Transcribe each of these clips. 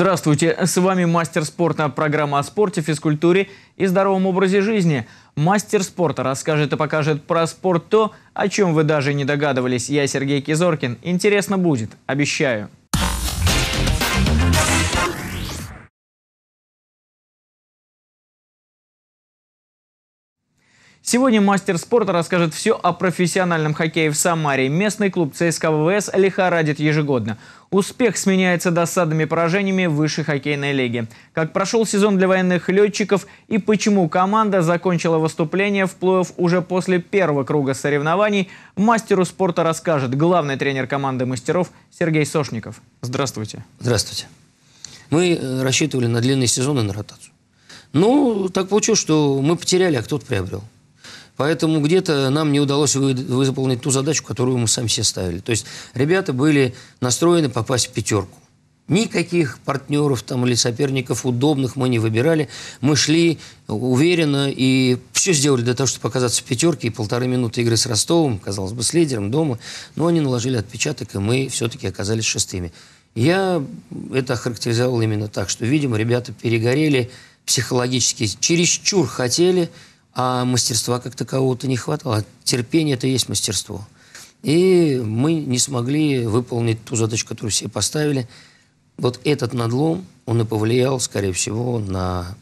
Здравствуйте, с вами Мастер спорта, программа о спорте, физкультуре и здоровом образе жизни. Мастер спорта расскажет и покажет про спорт то, о чем вы даже не догадывались. Я Сергей Кизоркин. Интересно будет, обещаю. Сегодня мастер спорта расскажет все о профессиональном хоккее в Самаре. Местный клуб ЦСКА ВВС лихорадит ежегодно. Успех сменяется досадными поражениями высшей хоккейной лиги. Как прошел сезон для военных летчиков и почему команда закончила выступление в плей-офф уже после первого круга соревнований, мастеру спорта расскажет главный тренер команды мастеров Сергей Сошников. Здравствуйте. Здравствуйте. Мы э, рассчитывали на длинный сезон и на ротацию. Ну, так получилось, что мы потеряли, а кто-то приобрел. Поэтому где-то нам не удалось вы, выполнить ту задачу, которую мы сами себе ставили. То есть ребята были настроены попасть в пятерку. Никаких партнеров там или соперников удобных мы не выбирали. Мы шли уверенно и все сделали для того, чтобы показаться в пятерке. И полторы минуты игры с Ростовом, казалось бы, с лидером дома. Но они наложили отпечаток, и мы все-таки оказались шестыми. Я это охарактеризовал именно так, что, видимо, ребята перегорели психологически, чересчур хотели – а мастерства как такового-то не хватало. А терпение – это и есть мастерство. И мы не смогли выполнить ту задачу, которую все поставили. Вот этот надлом, он и повлиял, скорее всего, на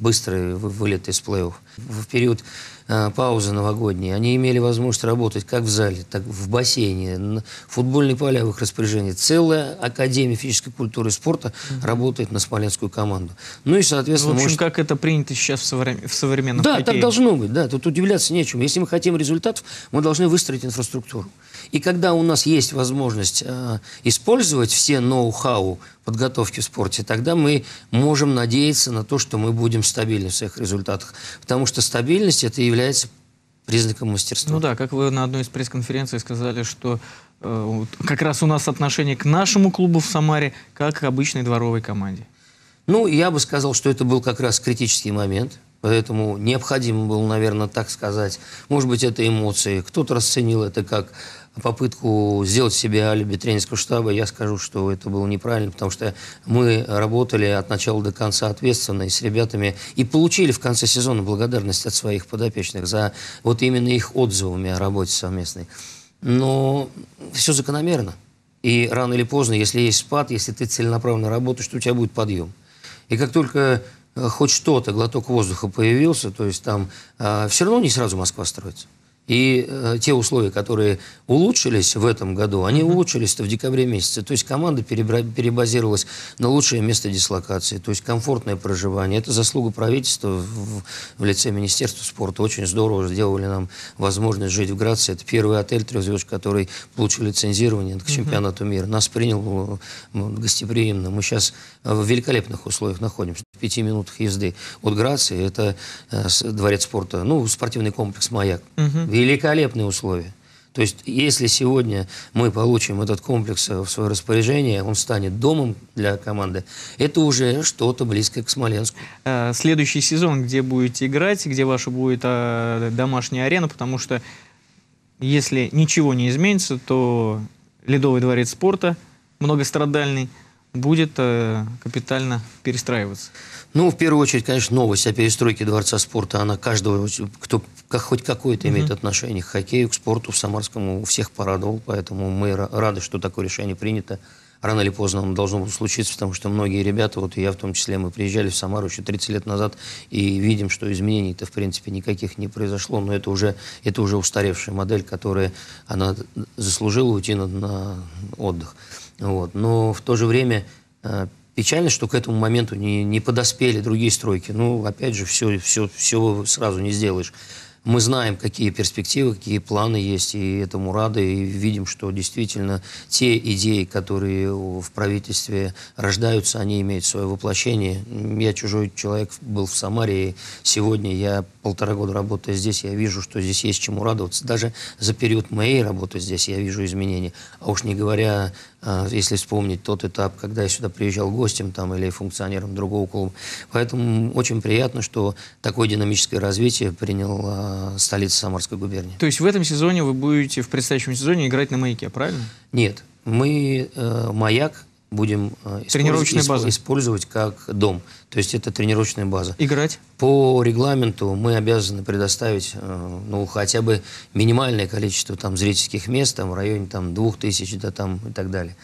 быстрый вылет из плей-офф. В период э, паузы новогодней они имели возможность работать как в зале, так в бассейне, на футбольные поля в их распоряжении. Целая Академия физической культуры и спорта mm -hmm. работает на смоленскую команду. Ну и, соответственно... Ну, в общем, может... как это принято сейчас в, соврем... в современном Да, хоккее. так должно быть, да. Тут удивляться нечем. Если мы хотим результатов, мы должны выстроить инфраструктуру. И когда у нас есть возможность э, использовать все ноу-хау подготовки в спорте, тогда мы можем надеяться на то, что мы будем стабильны в своих результатах. Потому что стабильность это является признаком мастерства. Ну да, как вы на одной из пресс-конференций сказали, что э, как раз у нас отношение к нашему клубу в Самаре, как к обычной дворовой команде. Ну, я бы сказал, что это был как раз критический момент, Поэтому необходимо было, наверное, так сказать. Может быть, это эмоции. Кто-то расценил это как попытку сделать себе алиби тренерского штаба, я скажу, что это было неправильно, потому что мы работали от начала до конца ответственно и с ребятами, и получили в конце сезона благодарность от своих подопечных за вот именно их отзывами о работе совместной. Но все закономерно. И рано или поздно, если есть спад, если ты целенаправленно работаешь, то у тебя будет подъем. И как только э, хоть что-то, глоток воздуха появился, то есть там э, а, все равно не сразу Москва строится. И э, те условия, которые улучшились в этом году, они улучшились-то в декабре месяце. То есть команда перебра- перебазировалась на лучшее место дислокации, то есть комфортное проживание. Это заслуга правительства в, в лице Министерства спорта. Очень здорово сделали нам возможность жить в Грации. Это первый отель «Трехзвезд», который получил лицензирование к чемпионату мира. Нас принял э, гостеприимно. Мы сейчас э, в великолепных условиях находимся. В пяти минутах езды от Грации. Это э, дворец спорта, ну, спортивный комплекс «Маяк» великолепные условия. То есть, если сегодня мы получим этот комплекс э, в свое распоряжение, он станет домом для команды, это уже что-то близкое к Смоленску. Э, следующий сезон, где будете играть, где ваша будет э, домашняя арена, потому что если ничего не изменится, то Ледовый дворец спорта многострадальный – будет э, капитально перестраиваться? Ну, в первую очередь, конечно, новость о перестройке Дворца спорта, она каждого, кто как, хоть какое-то mm-hmm. имеет отношение к хоккею, к спорту, в Самарскому всех порадовал, поэтому мы рады, что такое решение принято. Рано или поздно оно должно было случиться, потому что многие ребята, вот я в том числе, мы приезжали в Самару еще 30 лет назад и видим, что изменений-то в принципе никаких не произошло, но это уже, это уже устаревшая модель, которая она э, заслужила уйти на, на отдых. Вот. Но в то же время э, печально, что к этому моменту не, не подоспели другие стройки. Ну, опять же, все, все, все сразу не сделаешь мы знаем, какие перспективы, какие планы есть, и этому рады, и видим, что действительно те идеи, которые в правительстве рождаются, они имеют свое воплощение. Я чужой человек был в Самаре, и сегодня я полтора года работаю здесь, я вижу, что здесь есть чему радоваться. Даже за период моей работы здесь я вижу изменения. А уж не говоря, а, если вспомнить тот этап, когда я сюда приезжал гостем там, или функционером другого клуба. Поэтому очень приятно, что такое динамическое развитие принял а, Э, столица Самарской губернии. То есть в этом сезоне вы будете в предстоящем сезоне играть на маяке, правильно? Нет, мы э, маяк будем э, тренировочная база. использовать как дом. То есть это тренировочная база. Играть? По регламенту мы обязаны предоставить э, ну, хотя бы минимальное количество там, зрительских мест там, в районе там, 2000 да, там, и так далее.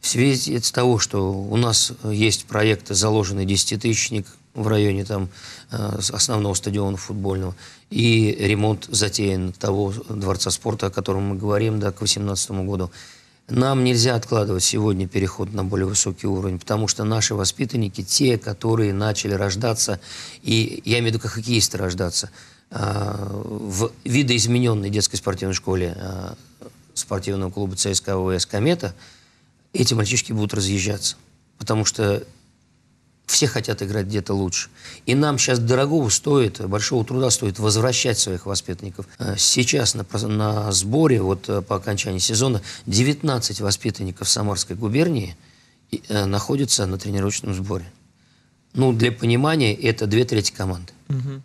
В связи с того, что у нас есть проект заложенный тысячник в районе там э, основного стадиона футбольного. И ремонт затеян того дворца спорта, о котором мы говорим, да, к 2018 году. Нам нельзя откладывать сегодня переход на более высокий уровень, потому что наши воспитанники, те, которые начали рождаться, и я имею в виду хоккеисты рождаться, э, в видоизмененной детской спортивной школе э, спортивного клуба ЦСКА ВС «Комета», эти мальчишки будут разъезжаться. Потому что все хотят играть где-то лучше. И нам сейчас дорого стоит, большого труда стоит возвращать своих воспитанников. Э, сейчас на, на сборе, вот э, по окончании сезона, 19 воспитанников Самарской губернии э, находятся на тренировочном сборе. Ну, для понимания, это две трети команды. Угу.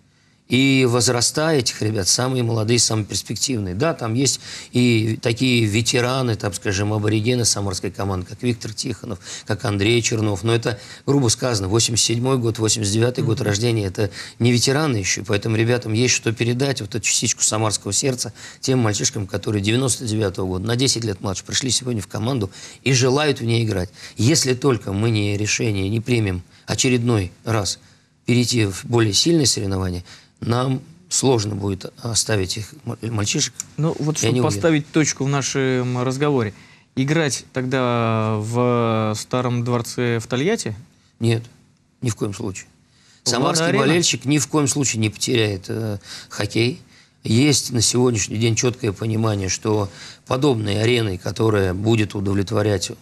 И возраста этих ребят самые молодые, самые перспективные. Да, там есть и такие ветераны, там, скажем, аборигены самарской команды, как Виктор Тихонов, как Андрей Чернов. Но это, грубо сказано, 87-й год, 89-й год рождения. Это не ветераны еще, поэтому ребятам есть что передать, вот эту частичку самарского сердца тем мальчишкам, которые 99-го года, на 10 лет младше, пришли сегодня в команду и желают в ней играть. Если только мы не решение не примем очередной раз перейти в более сильные соревнования – нам сложно будет оставить их мальчишек. Ну вот чтобы не поставить уверен. точку в нашем э, разговоре, играть тогда в э, старом дворце в Тольятти? Нет, ни в коем случае. Самарский болельщик ни в коем случае не потеряет э, хоккей. Есть на сегодняшний день четкое понимание, что подобные арены, которая будет удовлетворять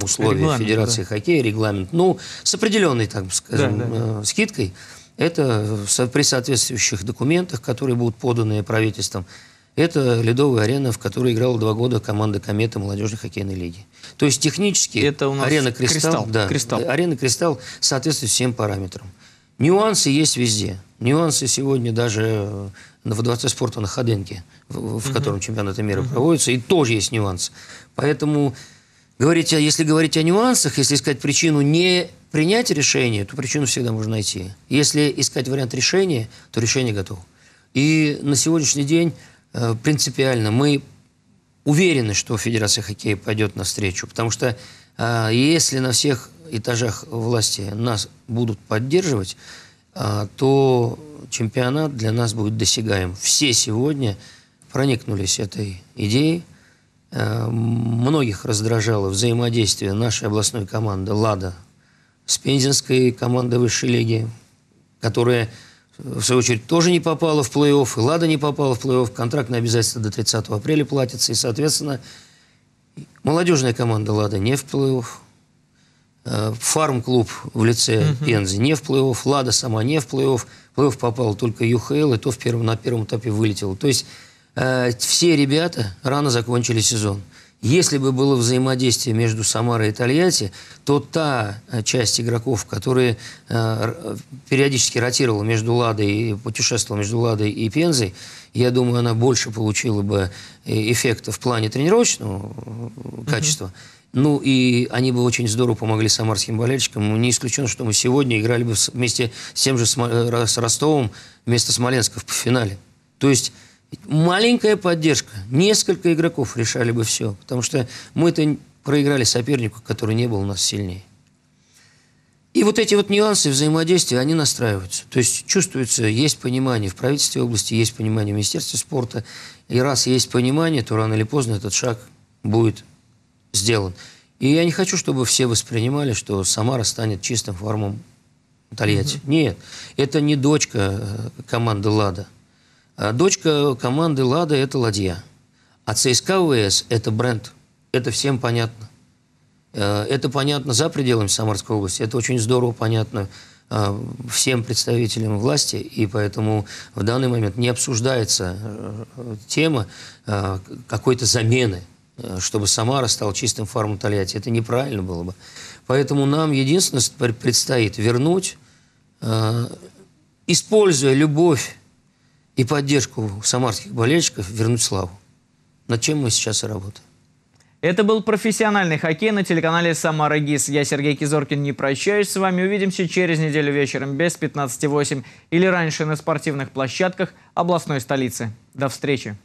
условия регламент, Федерации да. хоккея, регламент, ну, с определенной, так скажем, да, да. Э, скидкой, это при соответствующих документах, которые будут поданы правительством, это ледовая арена, в которой играла два года команда «Комета» молодежной хоккейной лиги. То есть технически это у нас арена «Кристалл», «Кристалл». Да, «Кристалл». Э, арена «Кристалл» соответствует всем параметрам. Нюансы есть везде. Нюансы сегодня даже э, в дворце спорта на Ходынке, в, в угу. котором чемпионаты мира угу. проводятся, и тоже есть нюанс. Поэтому говорить, если говорить о нюансах, если искать причину не принять решение, то причину всегда можно найти. Если искать вариант решения, то решение готово. И на сегодняшний день э, принципиально мы уверены, что Федерация хоккея пойдет навстречу, потому что э, если на всех этажах власти нас будут поддерживать, э, то чемпионат для нас будет досягаем. Все сегодня проникнулись этой идеей, Многих раздражало взаимодействие нашей областной команды «Лада» с пензенской командой высшей лиги, которая, в свою очередь, тоже не попала в плей-офф, и «Лада» не попала в плей-офф, контрактные обязательства до 30 апреля платятся, и, соответственно, молодежная команда «Лада» не в плей-офф, э, фарм-клуб в лице угу. Пензы не в плей-офф, «Лада» сама не в плей-офф, плей-офф попал только ЮХЛ, и то в первом, на первом этапе вылетела. То есть Э, все ребята рано закончили сезон. Если бы было взаимодействие между Самарой и Тольятти, то та э, часть игроков, которые э, периодически ротировала между Ладой и путешествовала между Ладой и Пензой, я думаю, она больше получила бы эффекта в плане тренировочного качества. Mm-hmm. Ну и они бы очень здорово помогли самарским болельщикам. Не исключено, что мы сегодня играли бы вместе с тем же с Ростовом вместо Смоленска в финале. То есть маленькая поддержка, несколько игроков решали бы все, потому что мы-то проиграли сопернику, который не был у нас сильнее. И вот эти вот нюансы взаимодействия, они настраиваются. То есть чувствуется, есть понимание в правительстве области, есть понимание в Министерстве спорта. И раз есть понимание, то рано или поздно этот шаг будет сделан. И я не хочу, чтобы все воспринимали, что Самара станет чистым фармом Тольятти. Угу. Нет, это не дочка э, команды «Лада». А, дочка команды «Лада» – это «Ладья». А ЦСКА ВС – это бренд. Это всем понятно. А, это понятно за пределами Самарской области. Это очень здорово понятно а, всем представителям власти, и поэтому в данный момент не обсуждается тема какой-то замены, чтобы Самара стал чистым фармом Тольятти. Это неправильно было бы. Поэтому нам единственное предстоит вернуть, используя любовь и поддержку самарских болельщиков вернуть славу. Над чем мы сейчас и работаем. Это был профессиональный хоккей на телеканале «Самара ГИС». Я Сергей Кизоркин, не прощаюсь с вами. Увидимся через неделю вечером без 15.8 или раньше на спортивных площадках областной столицы. До встречи!